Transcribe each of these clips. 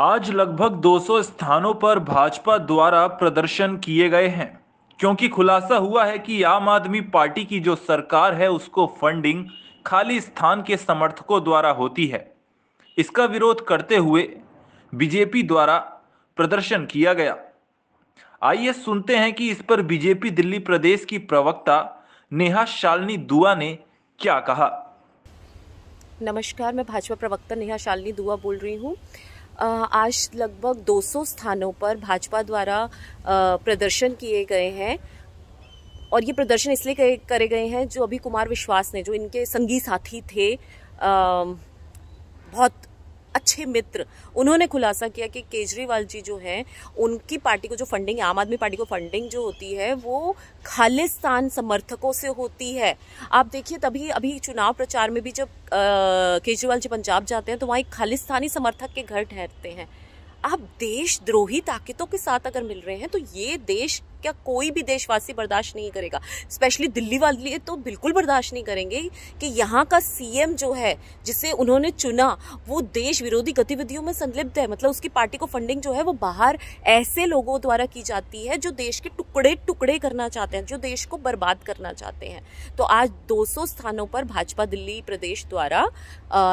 आज लगभग 200 स्थानों पर भाजपा द्वारा प्रदर्शन किए गए हैं क्योंकि खुलासा हुआ है कि आम आदमी पार्टी की जो सरकार है उसको फंडिंग खाली स्थान के समर्थकों द्वारा होती है इसका विरोध करते हुए बीजेपी द्वारा प्रदर्शन किया गया आइए सुनते हैं कि इस पर बीजेपी दिल्ली प्रदेश की प्रवक्ता नेहा शालिनी दुआ ने क्या कहा नमस्कार मैं भाजपा प्रवक्ता नेहा शालिनी दुआ बोल रही हूँ आज लगभग 200 स्थानों पर भाजपा द्वारा प्रदर्शन किए गए हैं और ये प्रदर्शन इसलिए करे गए हैं जो अभी कुमार विश्वास ने जो इनके संगी साथी थे बहुत अच्छे मित्र उन्होंने खुलासा किया कि केजरीवाल जी जो हैं उनकी पार्टी को जो फंडिंग आम आदमी पार्टी को फंडिंग जो होती है वो खालिस्तान समर्थकों से होती है आप देखिए तभी अभी चुनाव प्रचार में भी जब केजरीवाल जी पंजाब जाते हैं तो वहाँ एक खालिस्तानी समर्थक के घर ठहरते हैं आप देशद्रोही ताकतों के साथ अगर मिल रहे हैं तो ये देश क्या कोई भी देशवासी बर्दाश्त नहीं करेगा स्पेशली दिल्ली वाले तो बिल्कुल बर्दाश्त नहीं करेंगे कि यहाँ का सीएम जो है जिसे उन्होंने चुना वो देश विरोधी गतिविधियों में संलिप्त है मतलब उसकी पार्टी को फंडिंग जो है वो बाहर ऐसे लोगों द्वारा की जाती है जो देश के टुकड़े टुकड़े करना चाहते हैं जो देश को बर्बाद करना चाहते हैं तो आज दो स्थानों पर भाजपा दिल्ली प्रदेश द्वारा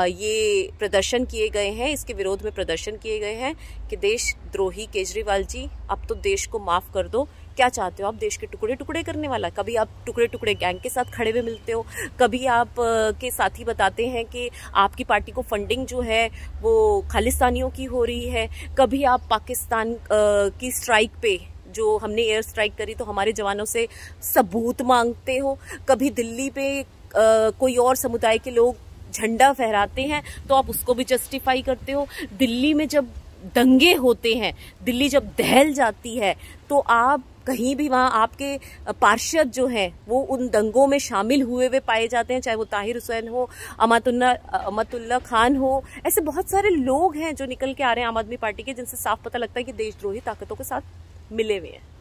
ये प्रदर्शन किए गए हैं इसके विरोध में प्रदर्शन किए गए हैं कि देश द्रोही केजरीवाल जी अब तो देश को माफ़ कर दो क्या चाहते हो आप देश के टुकड़े टुकड़े करने वाला कभी आप टुकड़े टुकड़े गैंग के साथ खड़े हुए मिलते हो कभी आप के साथी बताते हैं कि आपकी पार्टी को फंडिंग जो है वो खालिस्तानियों की हो रही है कभी आप पाकिस्तान की स्ट्राइक पे जो हमने एयर स्ट्राइक करी तो हमारे जवानों से सबूत मांगते हो कभी दिल्ली पे कोई और समुदाय के लोग झंडा फहराते हैं तो आप उसको भी जस्टिफाई करते हो दिल्ली में जब दंगे होते हैं दिल्ली जब दहल जाती है तो आप कहीं भी वहाँ आपके पार्षद जो हैं वो उन दंगों में शामिल हुए हुए पाए जाते हैं चाहे वो ताहिर हुसैन हो अमातुल्ला अमतुल्ला खान हो ऐसे बहुत सारे लोग हैं जो निकल के आ रहे हैं आम आदमी पार्टी के जिनसे साफ पता लगता है कि देशद्रोही ताकतों के साथ मिले हुए हैं